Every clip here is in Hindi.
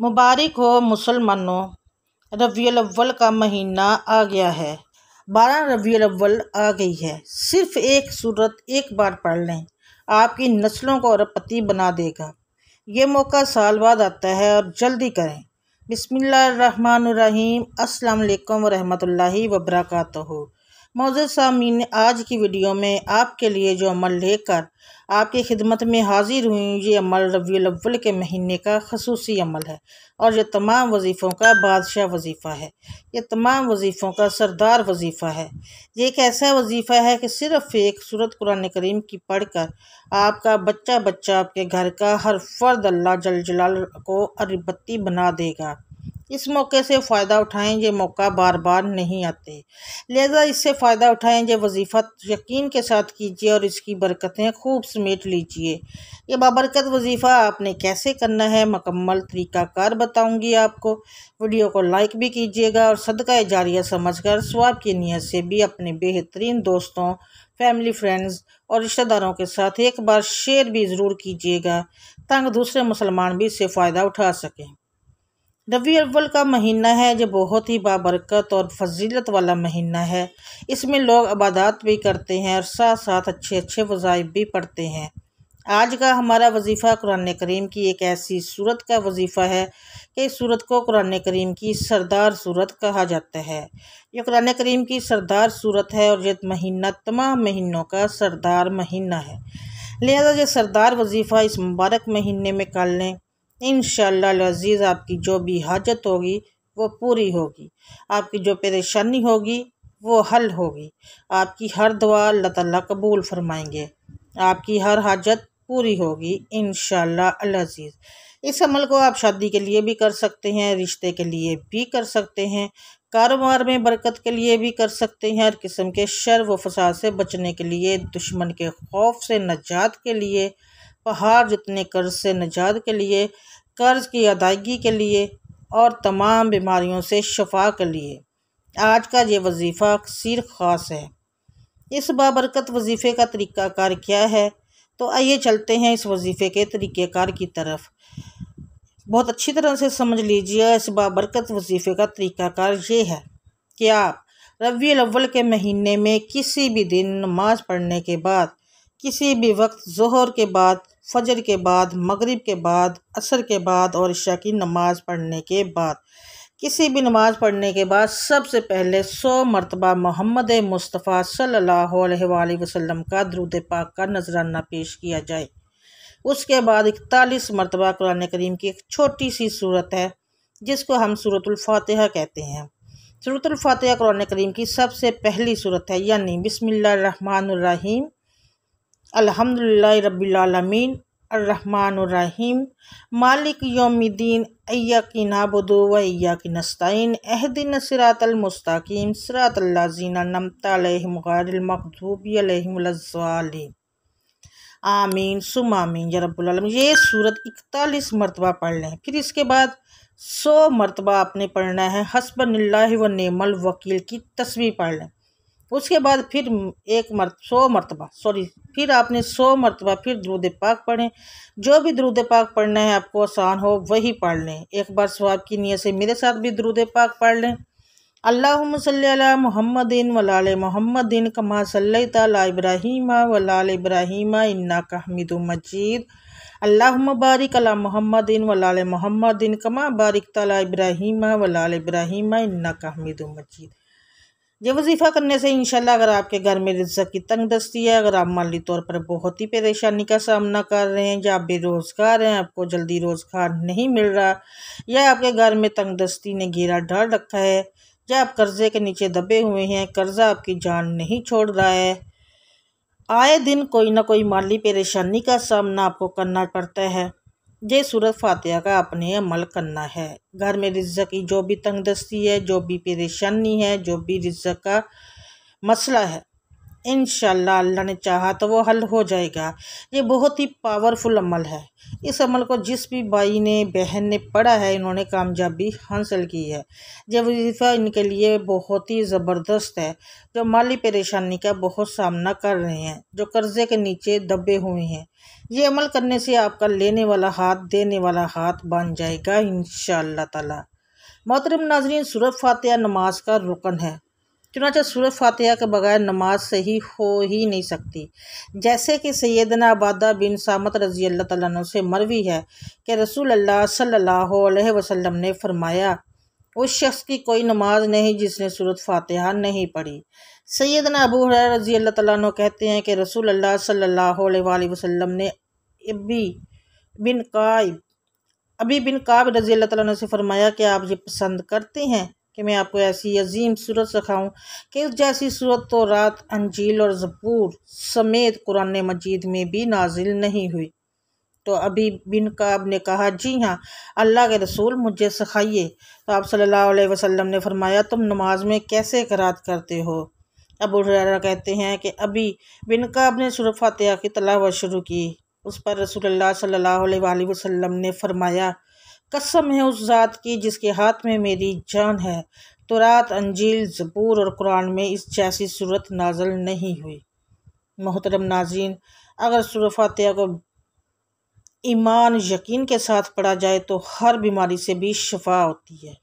मुबारक हो मुसलमानों रबील अव्वल का महीना आ गया है बारह रबील अव्वल आ गई है सिर्फ एक सूरत एक बार पढ़ लें आपकी नस्लों को अरबपति बना देगा ये मौका साल बाद आता है और जल्दी करें बिसमीम अल्लाम वरहमल वर्का मौजूद सामीन आज की वीडियो में आपके लिए जो अमल लेकर आपकी खिदमत में हाजिर हुई ये अमल रबील के महीने का खसूसी अमल है और यह तमाम वजीफ़ों का बादशाह वजीफ़ा है यह तमाम वजीफ़ों का सरदार वजीफ़ा है ये एक ऐसा वजीफ़ा है कि सिर्फ़ एक सूरत कुरान करीम की पढ़ कर आपका बच्चा बच्चा आपके घर का हर फर्द अल्लाह जल जलाल को अरबत्ती बना देगा इस मौके से फ़ायदा उठाएं ये मौका बार बार नहीं आते लिहाजा इससे फ़ायदा उठाएं ये वजीफ़ा यकीन के साथ कीजिए और इसकी बरकतें खूब समेट लीजिए ये बाबरकत वजीफ़ा आपने कैसे करना है मकम्मल तरीक़ाकार बताऊँगी आपको वीडियो को लाइक भी कीजिएगा और सदका जारिया समझ कर स्वाब की नीयत से भी अपने बेहतरीन दोस्तों फैमिली फ्रेंड्स और रिश्तेदारों के साथ एक बार शेयर भी ज़रूर कीजिएगा ताकि दूसरे मुसलमान भी इससे फ़ायदा उठा सकें नबी अव्वल का महीना है जो बहुत ही बाबरकत और फजीलत वाला महीना है इसमें लोग आबादात भी करते हैं और साथ साथ अच्छे अच्छे वज़ाइफ भी पढ़ते हैं आज का हमारा वजीफ़ा कुरान करीम की एक ऐसी सूरत का वजीफ़ा है कि इस सूरत को कुरान करीम की सरदार सूरत कहा जाता है यह कुरान करीम की सरदार सूरत है और यह महीना तमाम महीनों का सरदार महीना है लिहाजा ये सरदार वजीफ़ा इस मुबारक महीने में कर लें इन शज़ीज़ आपकी जो भी हाजत होगी वो पूरी होगी आपकी जो परेशानी होगी वो हल होगी आपकी हर दुआ अल्लाह ताला कबूल फरमाएंगे आपकी हर हाजत पूरी होगी इन शज़ीज़ इस अमल को आप शादी के लिए भी कर सकते हैं रिश्ते के लिए भी कर सकते हैं कारोबार में बरकत के लिए भी कर सकते हैं हर किस्म के शर व फसाद से बचने के लिए दुश्मन के खौफ से नजात के लिए पहाड़ जितने कर्ज से निजात के लिए कर्ज की अदायगी के लिए और तमाम बीमारियों से शफा के लिए आज का ये वजीफ़ा सिर ख़ास है इस बाबरकत वजीफ़े का कार क्या है तो आइए चलते हैं इस वजीफ़े के तरीक़ार की तरफ बहुत अच्छी तरह से समझ लीजिए इस बाबरकत वजीफ़े का तरीक़ाकार ये है कि आप रवि अव्वल के महीने में किसी भी दिन नमाज पढ़ने के बाद किसी भी वक्त जहर के बाद फ़जर के बाद मगरिब के बाद असर के बाद और इशा की नमाज़ पढ़ने के बाद किसी भी नमाज़ पढ़ने के बाद सबसे पहले सौ मरतबा मोहम्मद मुस्तफ़ा सल्ला वसलम का द्रुद पाक का नजराना पेश किया जाए उसके बाद इकतालीस मरतबा कुरान करीम की एक छोटी सी सूरत है जिसको हम सूरतुल्फातहा कहते हैं सूरतुल्फातहा कुरान करीम की सबसे पहली सूरत है यानी रहीम अल्हम्दुलिल्लाह अर्रहमान रहीम मालिक योमिद्दीन अय्या की नाबुदो व अय्या की नस्तिन अहदिन सरातलमस्ताकीम सरातल्लाजीना नमतामकूबी आमीन सुम आमीन या आलमीन ये सूरत इकतालीस मरतबा पढ़ लें फिर इसके बाद सौ मरतबा आपने पढ़ना है हसबनल्ला व नेमल वकील की तस्वीर पढ़ लें उसके बाद फिर एक मरत सौ मरतबा सॉरी फिर आपने सौ मरतबा फिर द्रुद पाक पढ़ें जो भी द्रुद पाक पढ़ना है आपको आसान हो वही पढ़ लें एक बार स्वाब की नीयत से मेरे साथ भी द्रुद पाक पढ़ लें अल्लाह सल मोहम्मदिन वलाल महमदिन कमा सल इब्राहिम वलाल इब्राहिम इन्ना का हमिद मजीद अल्लाह बारिक अला मोहम्मदिन वलाल महमदिन कमा बारिक तला इब्राहिम वलाल इब्राहिम इन्ना का हमिद मजीद ये वजीफ़ा करने से इंशाल्लाह अगर आपके घर में रिजक की तंग दस्ती है अगर आप माली तौर पर बहुत ही परेशानी का सामना कर रहे हैं या आप बेरोज़गार हैं आपको जल्दी रोज़गार नहीं मिल रहा या आपके घर में तंग दस्ती ने घेरा डाल रखा है या आप कर्ज़े के नीचे दबे हुए हैं कर्ज़ा आपकी जान नहीं छोड़ रहा है आए दिन कोई ना कोई माली परेशानी का सामना आपको करना पड़ता है ये सूरत फातिहा का अपने अमल करना है घर में रिज्ज़ की जो भी तंगदस्ती है जो भी परेशानी है जो भी रिज्ज़ का मसला है इन अल्लाह ने चाहा तो वो हल हो जाएगा ये बहुत ही पावरफुल अमल है इस अमल को जिस भी भाई ने बहन ने पढ़ा है इन्होंने कामयाबी हासिल की है ये वजीफ़ा इनके लिए बहुत ही ज़बरदस्त है जो माली परेशानी का बहुत सामना कर रहे हैं जो कर्ज़े के नीचे दबे हुए हैं ये अमल करने से आपका लेने वाला हाथ देने वाला हाथ बन जाएगा इन ताला मोहतरम नाजरीन सूरत फातह नमाज का रुकन है चुनाच सूरत फातिहा के बगैर नमाज सही हो ही नहीं सकती जैसे कि सैदना आबादा बिन सामत रज़ी अल्लाह तु से मरवी है कि रसूल अल्लाह सल्ला वसलम ने फरमाया उस शख्स की कोई नमाज नहीं जिसने सूरत फातिहा नहीं पढ़ी सैदना अबू रज़ी अल्लाह तु कहते हैं कि रसूल अल्लाह सल्ला वसलम ने अबी बिन काब अबी बिन काब रज़ी अल्लाह तु से फरमाया कि आप ये पसंद करते हैं कि मैं आपको ऐसी अजीम सूरत सिखाऊं कि जैसी सूरत तो रात अंजील और जबूर समेत कुरान मजीद में भी नाजिल नहीं हुई तो अभी बिन काब ने कहा जी हाँ अल्लाह के रसूल मुझे सिखाइए तो आप सल्लल्लाहु अलैहि वसल्लम ने फरमाया तुम नमाज में कैसे करात करते हो अबू हुरैरा कहते हैं कि अभी बिन काब ने सूरह फातिहा की तलावत शुरू की उस पर रसूल सल्लल्लाहु अलैहि वसल्लम ने फरमाया कसम है उस ज़ात की जिसके हाथ में मेरी जान है तो रात अंजील जबूर और कुरान में इस जैसी सूरत नाजल नहीं हुई मोहतरम नाजीन अगर सूर को ईमान यकीन के साथ पढ़ा जाए तो हर बीमारी से भी शफा होती है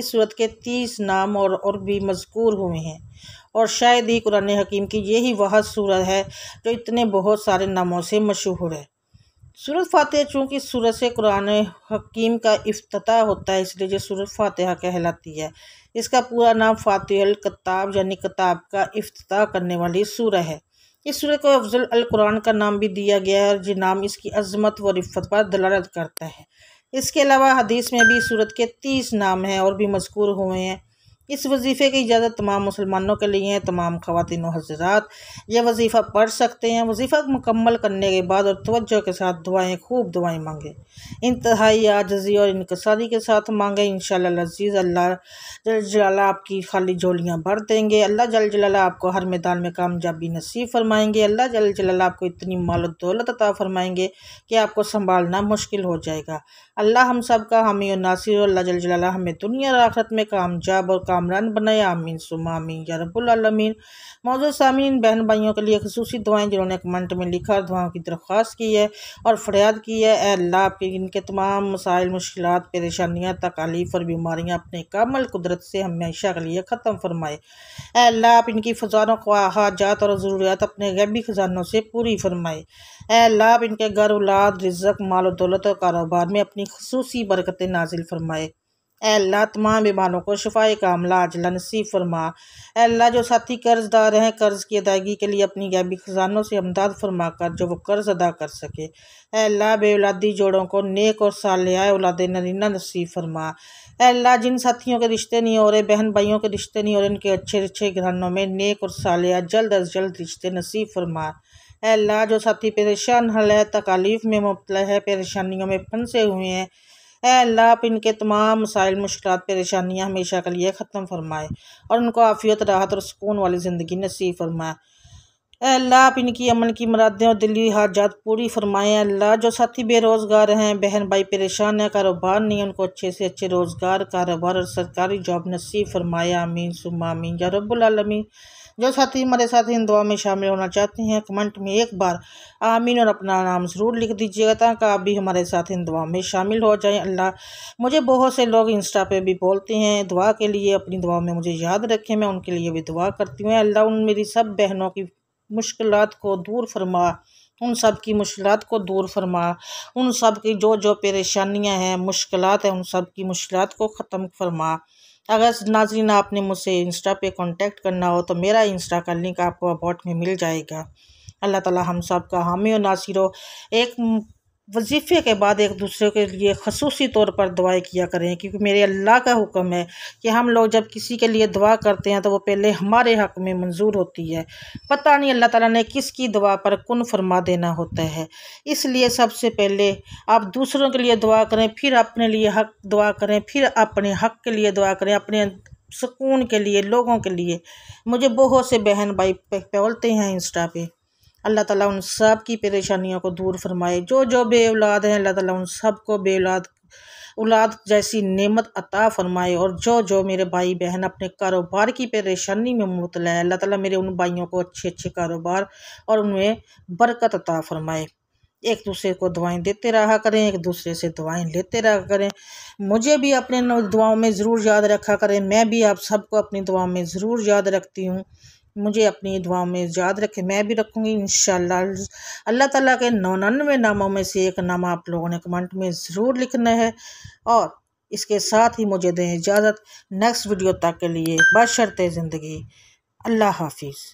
इस सूरत के तीस नाम और और भी मजकूर हुए हैं और शायद ही कुरान हकीम की यही वह सूरत है जो इतने बहुत सारे नामों से मशहूर है सूरत फातह चूँकि सूरत से कुरान हकीम का अफ्ताह होता है इसलिए जो सूरत फातह कहलाती है इसका पूरा नाम फातह कताब यानी किताब का अफ्ताह करने वाली सूरह है इस सूरह को अफजल अल कुरान का नाम भी दिया गया है जिन नाम इसकी अजमत व रिफत पर दलालत करता है इसके अलावा हदीस में भी सूरत के तीस नाम हैं और भी मजकूर हुए हैं इस वजीफ़े की इजाज़त तमाम मुसलमानों के लिए है तमाम खातिन हजरात यह वजीफ़ा पढ़ सकते हैं वजीफ़ा मुकम्मल करने के बाद और तोज्जो के साथ दुआएँ खूब दुआएँ मांगें इंतहाई आज़ी और इनकसारी के साथ मांगें इन शजीज़ अल्लाह जल जलाला आपकी खाली झोलियाँ भर देंगे अल्लाह जल जला आपको हर मैदान में कामयाबी नसीब फरमाएंगे अल्लाह जल जला आपको इतनी माल दौलत अता फरमाएंगे कि आपको संभालना मुश्किल हो जाएगा अल्लाह हम सब का हमी और नासिर अल्लाह जल जला हमें दुनिया आखरत में कामयाब और काम कामरान बनाए आमीन सुमा आमीन या रबालमीन मौजूद सामीन बहन भाइयों के लिए खसूसी दुआएँ जिन्होंने कमेंट में लिखा दुआओं की दरख्वास्त की है और फरियाद की है अल्लाह आपके इनके तमाम मसाइल मुश्किल परेशानियाँ तकालीफ और बीमारियाँ अपने कामल कुदरत से हमेशा के लिए ख़त्म फरमाए अल्लाह आप इनकी फ़जानों को हाजात और ज़रूरियात अपने गैबी ख़जानों से पूरी फरमाए अल्लाह आप इनके घर उलाद रिजक माल दौलत और कारोबार में अपनी खसूसी बरकतें नाजिल फरमाए अल्लाह तमाम बीमारों को शफाए कामला अजला नसीब फरमा अल्लाह जो साथी कर्जदार हैं कर्ज़ की अदायगी के लिए अपनी गैबी ख़जानों से अमदाद फरमा कर जो वो कर्ज़ अदा कर सके अल्लाह बेऔलादी जोड़ों को नेक और साल आए औलाद नरीना नसीब फरमा अल्लाह जिन साथियों के रिश्ते नहीं हो रहे बहन भाइयों के रिश्ते नहीं हो रहे इनके अच्छे अच्छे घरानों में नेक और साल जल्द अज जल्द रिश्ते नसीब फरमा अल्लाह जो साथी परेशान हल है तकालीफ़ में मुबला है परेशानियों में फंसे हुए हैं अल्लाह आप इनके तमाम मसाइल मुश्किल परेशानियाँ हमेशा के लिए ख़त्म फरमाए और उनको आफियत राहत और सुकून वाली ज़िंदगी नसीब फरमाए अल्लाह आप इनकी अमन की मरादें और दिली हाजात पूरी फरमाएँ अल्लाह जो साथी बेरोज़गार हैं बहन भाई परेशान हैं कारोबार नहीं उनको अच्छे से अच्छे रोज़गार कारोबार और सरकारी जॉब नसीब फरमाया आमीन सुमामीन या रबालमी जो साथी हमारे साथ इन दुआ में शामिल होना चाहते हैं कमेंट में एक बार आमीन और अपना नाम ज़रूर लिख दीजिएगा ताकि आप भी हमारे साथ इन दुआ में शामिल हो जाएं अल्लाह मुझे बहुत से लोग इंस्टा पे भी बोलते हैं दुआ के लिए अपनी दुआ में मुझे याद रखें मैं उनके लिए भी दुआ करती हूँ अल्लाह उन मेरी सब बहनों की मुश्किल को दूर फरमा उन सब की मुश्किल को दूर फरमा उन सब की जो जो परेशानियाँ हैं मुश्किल हैं उन सब की मुश्किल को ख़त्म फरमा अगर नाजरीन आपने मुझसे इंस्टा पे कांटेक्ट करना हो तो मेरा इंस्टा का लिंक आपको अबाउट में मिल जाएगा अल्लाह ताला हम सब का हामी और नासिर हो एक वजीफ़े के बाद एक दूसरे के लिए खसूसी तौर पर दुआएं किया करें क्योंकि मेरे अल्लाह का हुक्म है कि हम लोग जब किसी के लिए दुआ करते हैं तो वो पहले हमारे हक़ में मंजूर होती है पता नहीं अल्लाह ताला ने किसकी दुआ पर कन फरमा देना होता है इसलिए सबसे पहले आप दूसरों के लिए दुआ करें फिर अपने लिए हक दुआ करें फिर अपने हक़ के लिए दुआ करें अपने सुकून के लिए लोगों के लिए मुझे बहुत से बहन भाई बोलते हैं इंस्टा पर अल्लाह ताला उन सब की परेशानियों को दूर फरमाए जो जो बे औलाद हैं अल्लाह ताला उन सब को बे औलाद औलाद जैसी नेमत अता फरमाए और जो जो मेरे भाई बहन अपने कारोबार की परेशानी में मुबतला है अल्लाह ताला मेरे उन भाइयों को अच्छे अच्छे कारोबार और उनमें बरकत अता फरमाए एक दूसरे को दुआएं देते रहा करें एक दूसरे से दुआएं लेते रहा करें मुझे भी अपने दुआओं में ज़रूर याद रखा करें मैं भी आप सबको अपनी दुआओं में ज़रूर याद रखती हूँ मुझे अपनी दुआओं में याद रखें मैं भी रखूँगी इन अल्लाह ताला के नौनवे नामों में से एक नाम आप लोगों ने कमेंट में ज़रूर लिखना है और इसके साथ ही मुझे दें इजाज़त नेक्स्ट वीडियो तक के लिए बशरत ज़िंदगी अल्लाह हाफिज़